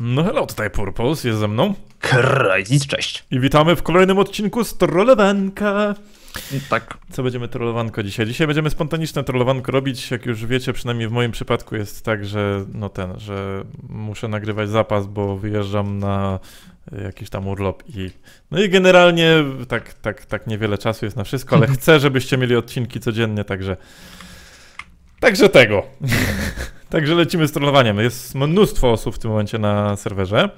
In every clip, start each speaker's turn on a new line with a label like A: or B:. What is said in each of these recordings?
A: No hello, tutaj Purpose jest ze mną. Crysis, cześć. I witamy w kolejnym odcinku z Trollewanka. Tak. Co będziemy trollowanko dzisiaj? Dzisiaj będziemy spontaniczne trollowanko robić, jak już wiecie, przynajmniej w moim przypadku jest tak, że no ten, że muszę nagrywać zapas, bo wyjeżdżam na jakiś tam urlop i no i generalnie tak, tak, tak niewiele czasu jest na wszystko, ale chcę, żebyście mieli odcinki codziennie, także także tego. Także lecimy z trollowaniem. Jest mnóstwo osób w tym momencie na serwerze.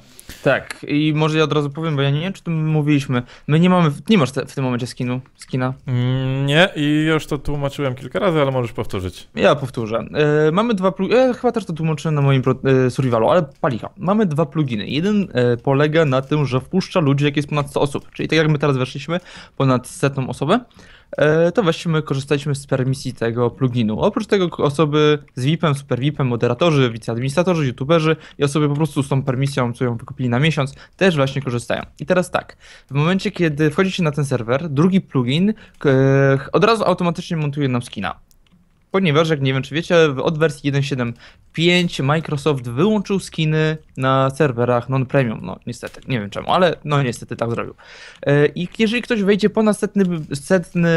A: Tak, i może ja od razu powiem, bo ja nie wiem, czy tu mówiliśmy.
B: My nie mamy, nie masz te, w tym momencie skinu, skina. Mm, nie, i już to tłumaczyłem kilka razy,
A: ale możesz powtórzyć.
B: Ja powtórzę. E, mamy dwa pluginy, ja e, chyba też to tłumaczyłem na moim pro, e, survivalu, ale palicha. Mamy dwa pluginy. Jeden polega na tym, że wpuszcza ludzi, jak jest ponad 100 osób. Czyli tak jak my teraz weszliśmy, ponad setną osobę. E, to właśnie my korzystaliśmy z permisji tego pluginu. Oprócz tego osoby z VIP-em, super VIP-em, moderatorzy, wiceadministratorzy, youtuberzy i osoby po prostu z tą permisją, co ją wykupili na miesiąc, też właśnie korzystają. I teraz tak, w momencie kiedy wchodzicie na ten serwer, drugi plugin e, od razu automatycznie montuje nam skina. Ponieważ, jak nie wiem czy wiecie, od wersji 1.7.5 Microsoft wyłączył skiny na serwerach non-premium. No niestety, nie wiem czemu, ale no niestety tak zrobił. E, I jeżeli ktoś wejdzie ponad setny, setny,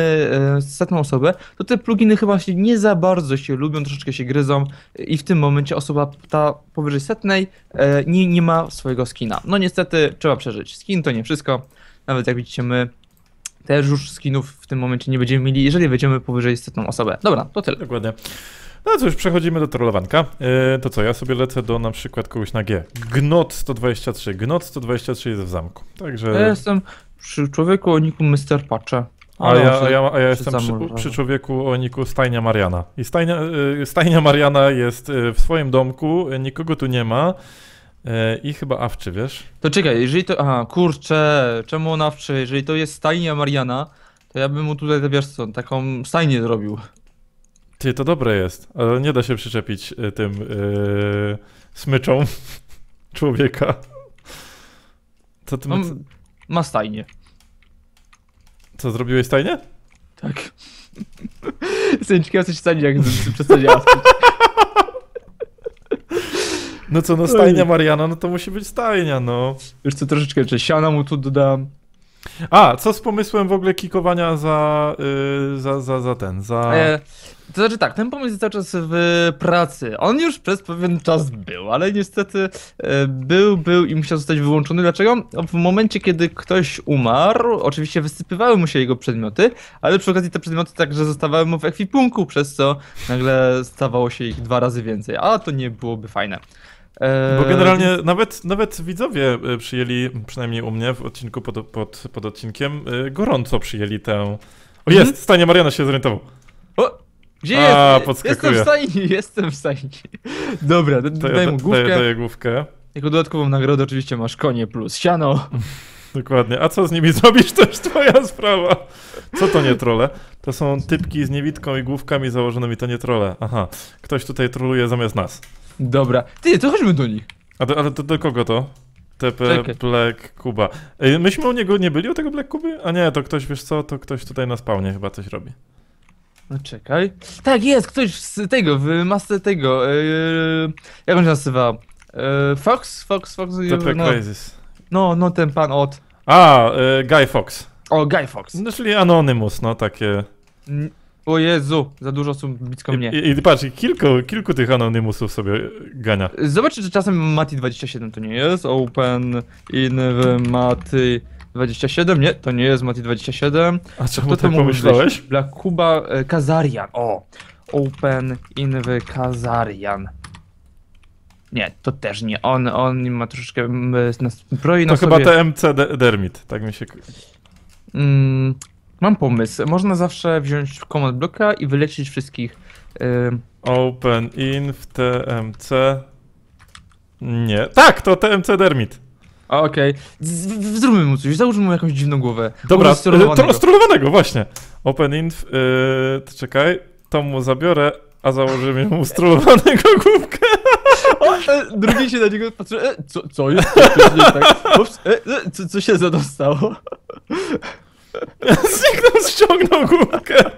B: setną osobę, to te pluginy chyba się nie za bardzo się lubią, troszeczkę się gryzą i w tym momencie osoba ta powyżej setnej e, nie, nie ma swojego skina. No niestety trzeba przeżyć. Skin to nie wszystko. Nawet jak widzicie my też już skinów w tym momencie nie będziemy mieli, jeżeli wejdziemy powyżej setną osobę. Dobra,
A: to tyle. Dokładnie. No cóż, przechodzimy do trollowanka. Yy, to co, ja sobie lecę do na przykład kogoś na G. Gnot 123. Gnot 123 jest w zamku. Także... Ja jestem
B: przy człowieku o niku Mr. Pacze. A, a, ja, a, ja, a ja jestem przy, przy,
A: człowieku o niku Stajnia Mariana. I Stajnia, e, Stajnia Mariana jest e, w swoim domku, nikogo tu nie ma. I chyba awczy, wiesz? To czekaj, jeżeli to. Aha, kurczę, czemu on awczy?
B: Jeżeli to jest stajnia Mariana, to ja bym mu tutaj, wiesz co, taką stajnię zrobił.
A: Ty, to dobre jest, ale nie da się przyczepić y, tym yy, smyczą człowieka. Co ty no, ma... ma stajnię. Co, zrobiłeś stajnię? Tak.
B: Jestem ciekaw, co się stanie, jak przesadzi
A: no co, no stajnia Mariana, no to musi być stajnia, no. Już co, troszeczkę jeszcze siana mu tu dodam. A, co z pomysłem w ogóle kikowania za, yy, za, za, za ten, za... E, to znaczy tak, ten pomysł jest cały czas w pracy. On już przez pewien czas był, ale niestety
B: e, był, był i musiał zostać wyłączony. Dlaczego? No, w momencie, kiedy ktoś umarł, oczywiście wysypywały mu się jego przedmioty, ale przy okazji te przedmioty także zostawały mu w ekwipunku, przez co nagle stawało się ich dwa razy więcej, a to nie byłoby fajne. Eee, Bo generalnie
A: nawet, nawet widzowie e, przyjęli, przynajmniej u mnie w odcinku pod, pod, pod odcinkiem, e, gorąco przyjęli tę. O mhm. jest, hmm? stanie Mariana się zorientował. O! Gdzie A, jest? Jestem w
B: stajni, jestem w stajni. Dobra, to daję, daj mu główkę. Daję, daję
A: główkę. Jako dodatkową nagrodę oczywiście masz konie plus siano. Dokładnie. A co z nimi zrobisz, to jest twoja sprawa. Co to nie trole? To są typki z niewitką i główkami założonymi, to nie trole. Aha, ktoś tutaj troluje zamiast nas. Dobra. Ty, to chodźmy do nich. A do, ale to do kogo to? TP Czekaj. Black Kuba. myśmy u niego nie byli, u tego Black Kuby? A nie, to ktoś, wiesz co, to ktoś tutaj na spawnie chyba coś robi. No czekaj. Tak, jest, ktoś z tego, w masce tego, yy, jak on się nazywa? Yy, Fox? Fox, Fox? TP no, Crisis. No, no ten pan od... A, yy, Guy Fox. O, Guy Fox. No, czyli Anonymous, no takie... N o Jezu, za dużo
B: osób blisko mnie. I, i
A: patrz, kilku, kilku tych anonimusów sobie gania. Zobacz, że czasem
B: Mati27 to nie jest. Open in Mati... 27? Nie, to nie jest Mati27. A czemu Kto tak pomyślałeś? Dla Kuba e, Kazarian. O! Open Inv Kazarian. Nie, to też nie. On, on ma troszeczkę m, To chyba TMC de Dermit, tak mi się... Mm, Mam pomysł. Można zawsze wziąć komand bloka i wyleczyć wszystkich.
A: Open in w TMC. Nie. Tak, to TMC Dermit. okej. Okay. Zróbmy mu coś, załóżmy mu jakąś dziwną głowę. Dobra, y, strolowanego. strolowanego, właśnie. Open inf, yy, czekaj, to mu zabiorę, a założymy mu strolowanego główkę.
B: O, e, drugi się na niego patrzy, e, co, co jest? Co, jest tak? Ups, e, e, co, co się zadostało? Zniknął, ściągnął gumkę.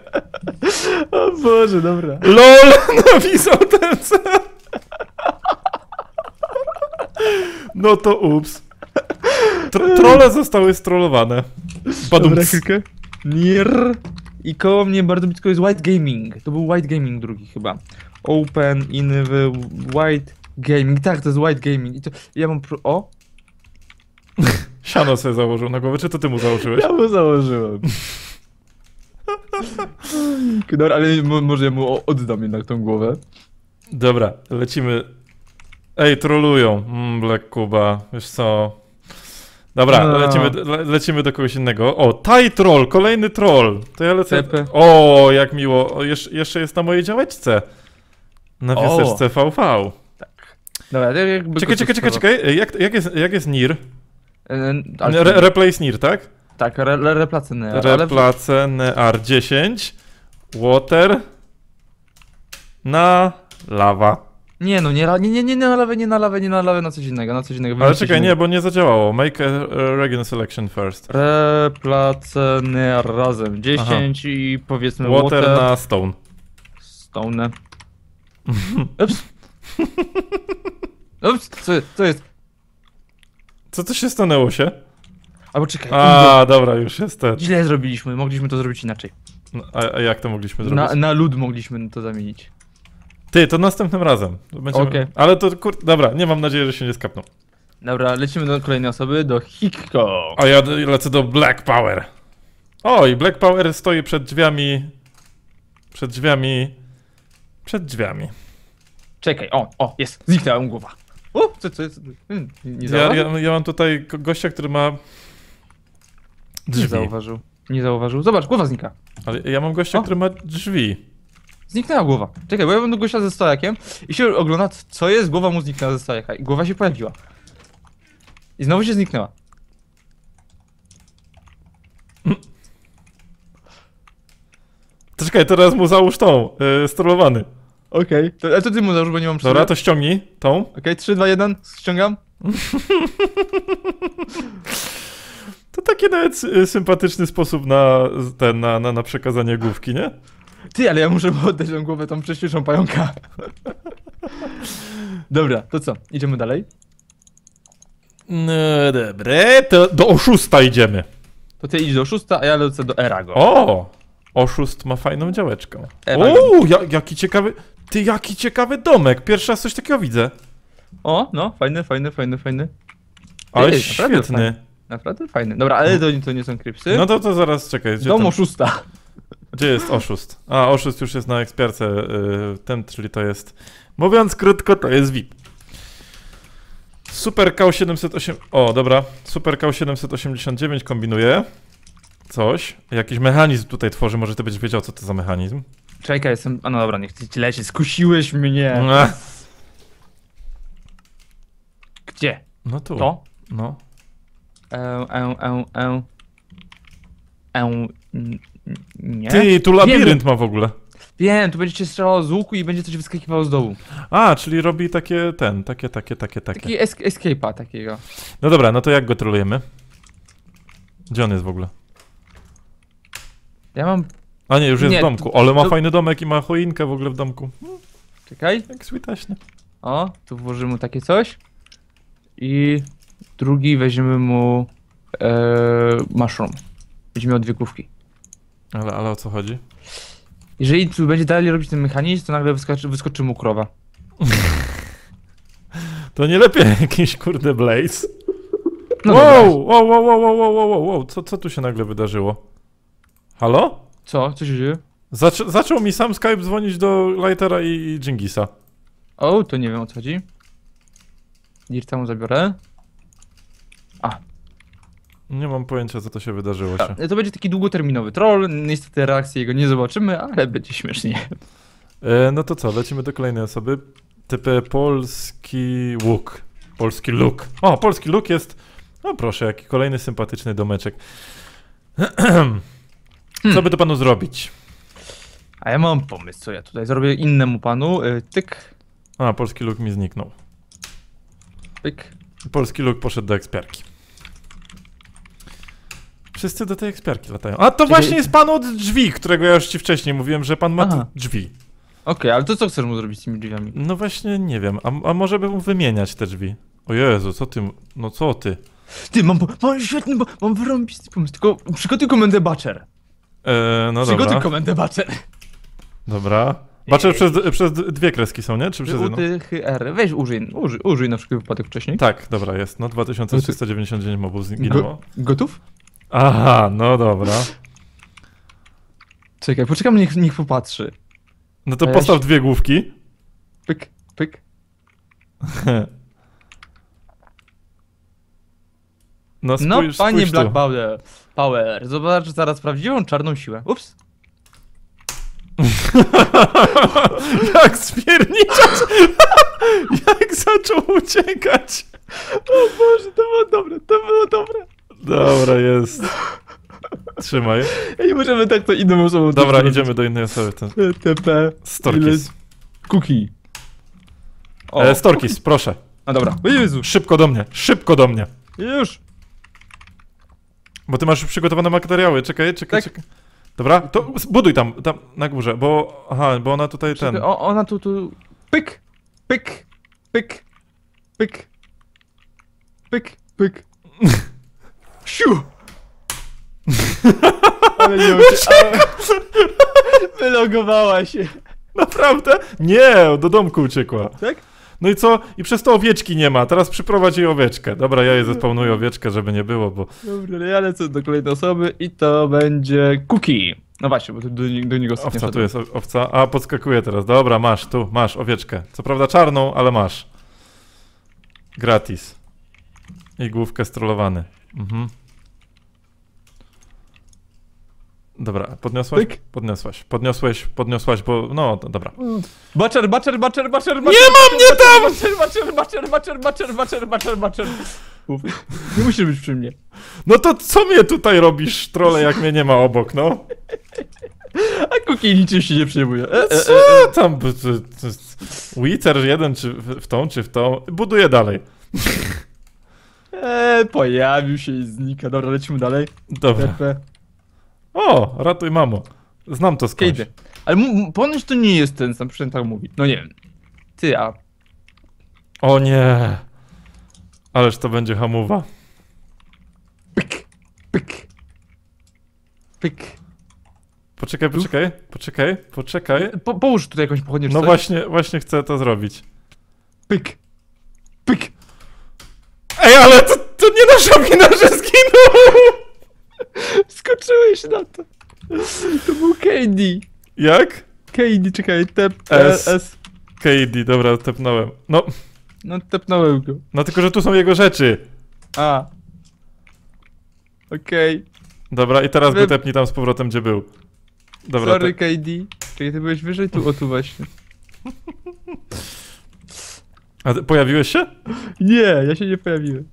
B: O Boże,
A: dobra. LOL napisał ten cel. No to ups. trole zostały strollowane. Badum.
B: Nier. I koło mnie bardzo blisko jest White Gaming. To był White Gaming drugi chyba. Open in White Gaming. Tak, to jest White
A: Gaming. I to ja mam pro... O. Siano sobie założył na głowę, czy to ty mu założyłeś? Ja mu założyłem. Dobra, ale może mu oddam jednak tą głowę. Dobra, lecimy. Ej, trolują. Mm, Black Kuba, wiesz co? Dobra, no. lecimy, le, lecimy do kogoś innego. O, Taj Troll, kolejny troll. To ja lecę. Pepe. O, jak miło. O, jesz, jeszcze jest na mojej działeczce. Na wieseczce VV. Tak. Dobra, jakby czekaj, czekaj, czekaj, czekaj. Jak, jak, jest, jak jest Nir? Yy, re replace near, tak? Tak,
B: re, Near. replacenear.
A: Replacenear 10, water na lawa.
B: Nie no, nie, nie, nie, nie na lawę, nie na lawę, nie na lawę, na coś innego, na coś innego. Ale czekaj, innego. nie,
A: bo nie zadziałało. Make a, a region selection first. Near razem 10 Aha. i powiedzmy water, water na stone. Stone. Ups. Ups, co, co jest? Co to się stanęło się? Albo czekaj. A, dobra, już jestem. Źle zrobiliśmy, mogliśmy to zrobić inaczej. No, a, a, jak to mogliśmy zrobić? Na, na lud mogliśmy to zamienić. Ty, to następnym razem. Będziemy... Okay. Ale to kur, dobra, nie mam nadziei, że się nie skapną. Dobra, lecimy do kolejnej osoby, do Hikko. A ja lecę do Black Power. Oj, Black Power stoi przed drzwiami. Przed drzwiami. Przed drzwiami. Czekaj, o, o, jest, zniknęła mu głowa. O, co, co co? Hmm, nie ja, ja, ja mam tutaj gościa, który ma drzwi. Nie zauważył. Nie zauważył. Zobacz, głowa znika. Ale ja mam gościa, o. który ma drzwi.
B: Zniknęła głowa. Czekaj, bo ja mam do gościa ze stojakiem i się ogląda, co jest, głowa mu zniknęła ze stojaka i głowa się pojawiła. I znowu się zniknęła.
A: czekaj, teraz mu załóż tą, yy, Okej, okay. to ty mu załóż, bo nie mam przyszłego. Dobra, to ściągnij tą. Okej, 3, 2, 1, ściągam. to taki nawet y, sympatyczny sposób na, ten, na, na, na przekazanie główki, nie? Ty, ale ja muszę oddać
B: tą głowę tą wcześniejszą pająka.
A: Dobra, to co? Idziemy dalej? No dobre, to do oszusta idziemy. To
B: ty idź do oszusta, a ja lecę do Erago.
A: O! Oszust ma fajną działeczkę. Eragon. O, jaki ciekawy... Ty, jaki ciekawy domek. Pierwszy raz coś takiego widzę. O, no, fajny,
B: fajny, fajny, fajny. Ale Ej, świetny. Naprawdę fajny. naprawdę fajny. Dobra, ale no. to, to nie są krypsy. No to, to zaraz czekaj. Gdzie Dom oszusta.
A: Gdzie jest oszust? A, oszust już jest na eksperce. Yy, ten, czyli to jest... Mówiąc krótko, to jest VIP. Super K708... O, dobra. Super K789 kombinuje. Coś. Jakiś mechanizm tutaj tworzy. Może ty będziesz wiedział, co to za mechanizm. Czekaj, jestem... A
B: no dobra, nie chcę ci lecieć, skusiłeś mnie! No. Gdzie? No tu. To? No. E, e, e, e. E, nie. Ty, tu labirynt Wiem. ma w ogóle.
A: Wiem, tu będzie cię strzelało z łuku i będzie coś wyskakiwało z dołu. A, czyli robi takie ten, takie, takie, takie, takie. Taki
B: es escape'a takiego.
A: No dobra, no to jak go trolujemy? Gdzie on jest w ogóle? Ja mam a nie, już jest nie, w domku, ale ma to... fajny domek i ma choinkę w ogóle w domku. Czekaj. Jak switaśnie. O, tu włożymy mu takie coś.
B: I drugi weźmiemy mu e, mushroom. Będziemy miał dwie główki. Ale, ale o co chodzi? Jeżeli tu będzie dalej robić ten mechanizm, to nagle wyskoczy, wyskoczy mu krowa. to nie lepiej
A: jakiś kurde blaze. No wow, wow, wow, wow, wow, wow, wow, wow, co, co tu się nagle wydarzyło? Halo? Co? Co się dzieje? Zac zaczął mi sam Skype dzwonić do Lightera i, i Jingisa. O, to nie wiem o co chodzi.
B: Dirta mu zabiorę.
A: A. Nie mam pojęcia co to się wydarzyło się. to będzie taki długoterminowy troll, niestety reakcji jego nie zobaczymy, ale będzie śmiesznie. E, no to co, lecimy do kolejnej osoby. Typy polski łuk. Polski luk. O, polski luk jest... No proszę, jaki kolejny sympatyczny domeczek. Hmm. Co by to panu zrobić? A ja mam pomysł, co ja tutaj zrobię innemu panu. Yy, tyk. A, polski luk mi zniknął. Tyk. Polski luk poszedł do eksperki. Wszyscy do tej eksperki latają. A to Czyli... właśnie jest pan od drzwi, którego ja już ci wcześniej mówiłem, że pan ma Aha. drzwi. Okej, okay, ale to co chcesz mu zrobić z tymi drzwiami? No właśnie, nie wiem. A, a może bym mu wymieniać te drzwi? O Jezu, co ty? No co ty?
B: Ty, mam, mam świetny, mam wyrąbisty pomysł, tylko przygotuj komendę Butcher.
A: E, no Przygotuj dobra.
B: komendę baczę?
A: Dobra. Baczer przez, przez dwie kreski są, nie? Czy przez jedną? tych R. Weź użyj, użyj, użyj na przykład wypadek wcześniej. Tak, dobra, jest. No 2399 mobów zginęło. Gotów? Aha, no dobra.
B: Czekaj, poczekam, niech, niech popatrzy. No to Weź. postaw
A: dwie główki. Pyk, pyk. No, no, spójrz, no panie spójrz Black
B: Power, Power, zobacz zaraz prawdziwą czarną siłę. Ups.
A: Jak spierniczać! Jak zaczął uciekać! O Boże, to było dobre, to było dobre. Dobra, jest. Trzymaj.
B: I możemy tak to inną osobą... Dobra, idziemy do innej osoby. Ten... TP... Storkis. Cookie. e,
A: Storkis, proszę. A dobra. Jezu. Szybko do mnie, szybko do mnie. Już. Bo ty masz już przygotowane materiały, czekaj, czekaj, tak. czekaj. Dobra, to mm. buduj tam, tam na górze, bo. Aha, bo ona tutaj ten. O, ona tu, tu. Pyk, pyk, pyk, pyk, pyk, pyk. Siu! Ale nie ucie... Wylogowała się. Naprawdę? Nie, do domku uciekła. Tak? No i co? I przez to owieczki nie ma. Teraz przyprowadź owieczkę. Dobra, ja je zespawnuję owieczkę, żeby nie było, bo...
B: Dobra, ja lecę do kolejnej osoby
A: i to będzie Cookie. No właśnie, bo do, do niego Owca, tu jest owca. A, podskakuje teraz. Dobra, masz, tu, masz owieczkę. Co prawda czarną, ale masz. Gratis. I główkę strollowany. Mhm. Dobra, podniosłeś? Tyk. Podniosłeś, podniosłeś, podniosłaś, bo no, to, dobra.
B: Mm. Baczer,
A: baczer, baczer, baczer, baczer! Nie ma mnie tam!
B: Baczer, baczer, baczer, baczer, baczer, baczer, baczer, baczer.
A: Nie musisz być przy mnie. No to co mnie tutaj robisz, trole, jak mnie nie ma obok, no? A Kuki niczym się nie przejmuje. E, e, e, e. tam? Wither jeden, czy w tą, czy w tą. Buduje dalej. Eee, pojawił się i znika. Dobra, lecimy dalej. Dobra. O, ratuj mamo. Znam to skąd. Ale ponoć to nie jest
B: ten sam przynajmniej tak mówi. No nie wiem. Ty, a...
A: O nie. Ależ to będzie hamowa. Pyk, pyk, pyk. Poczekaj, poczekaj, poczekaj, poczekaj. Y, po, połóż tutaj jakąś pochodnię No właśnie, właśnie chcę to zrobić. Pyk, pyk. Ej, ale to, to nie nasza wina, że zginął!
B: Skoczyłeś na to. To był KD. Jak? KD, czekaj, tep, S. S.
A: KD, dobra, tepnąłem. No,
B: No tepnąłem go.
A: no tylko, że tu są jego rzeczy.
B: A. Okej.
A: Dobra, i teraz go tepnij tam z powrotem, gdzie był. Dobra, Sorry te...
B: KD. czyli ty byłeś wyżej tu, o tu
A: właśnie. A ty pojawiłeś się? Nie, ja się nie pojawiłem.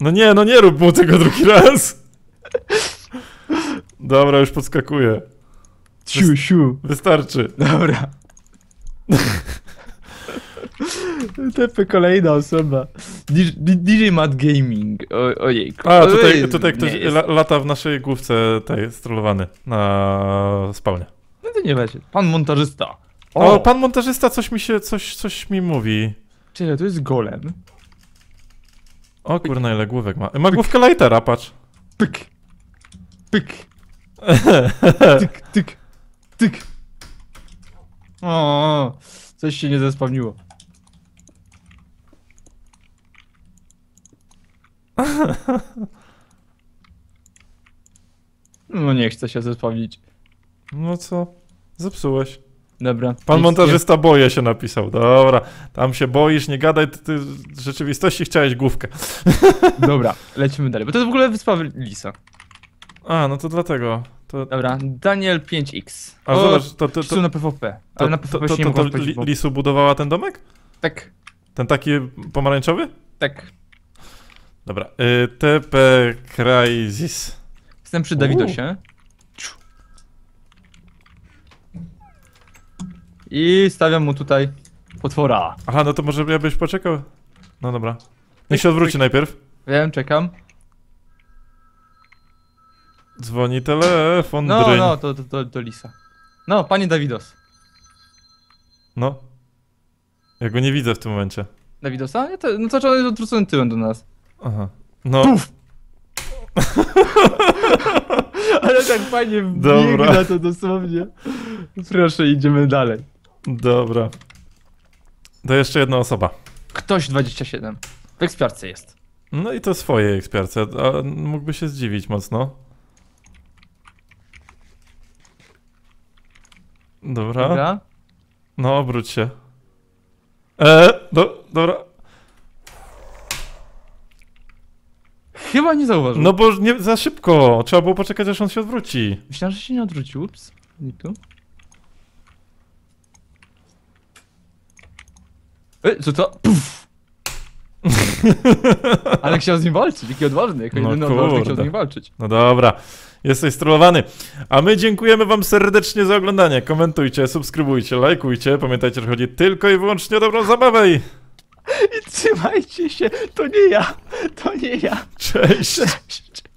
A: No nie, no nie rób mu tego drugi raz. Dobra, już podskakuję. Siu, siu. Wystarczy. Dobra.
B: Tepe kolejna osoba. DJ Mad Gaming. O,
A: ojejku. A, tutaj, tutaj ktoś lata w naszej główce tej strolowany na spawnie. No to nie będzie. Pan montażysta. O, o pan montażysta coś mi się, coś, coś mi mówi. Czyli to jest golem. O kurna, ile główek ma. Ma główkę lightera, patrz. Pyk. Pyk. Tyk, tyk, tyk.
B: O, coś się nie zespawniło.
A: No nie chcę się zespawnić. No co? Zepsułeś. Dobra. Pan montażysta boję się napisał. Dobra, tam się boisz, nie gadaj, ty, ty w rzeczywistości chciałeś główkę. Dobra, lecimy dalej. Bo to jest w ogóle wyspa Lisa. A, no to dlatego. To... Dobra, Daniel 5X. A o, zobacz, to, to, to na PvP. Ale to, na PvP to, to, to, to Lisu budowała ten domek? Tak. Ten taki pomarańczowy? Tak. Dobra, y, TP Crisis. Jestem przy Dawidosie. I stawiam mu tutaj potwora. Aha, no to może ja byś poczekał. No dobra. Niech tak, się odwróci tak. najpierw. Wiem, czekam. Dzwoni telefon, No, dryń. no,
B: to, to, to, to Lisa. No, panie Dawidos.
A: No. Ja go nie widzę w tym momencie.
B: Dawidosa? Ja to, no to znaczy, on jest odwrócony tyłem do nas. Aha. No. Puf! Ale tak fajnie Dobra. biegna to dosłownie.
A: Proszę, idziemy dalej. Dobra. To jeszcze jedna osoba. Ktoś 27.
B: W ekspiarce jest.
A: No i to swoje ekspiarce. A mógłby się zdziwić mocno. Dobra. Dobra. No, obróć się. Eee, do, dobra. Chyba nie zauważył. No bo nie, za szybko. Trzeba było poczekać, aż on się odwróci. Myślałem, że się nie odwrócił. Ups. I tu.
B: E, co to? Puf.
A: Ale chciał z nim walczyć. Jaki odważny. Jako no jedyny odważny chciał z nim walczyć. No dobra. Jesteś strollowany. A my dziękujemy wam serdecznie za oglądanie. Komentujcie, subskrybujcie, lajkujcie. Pamiętajcie, że chodzi tylko i wyłącznie o dobrą zabawę. I... I trzymajcie się, to nie ja, to nie ja. Cześć. Cześć.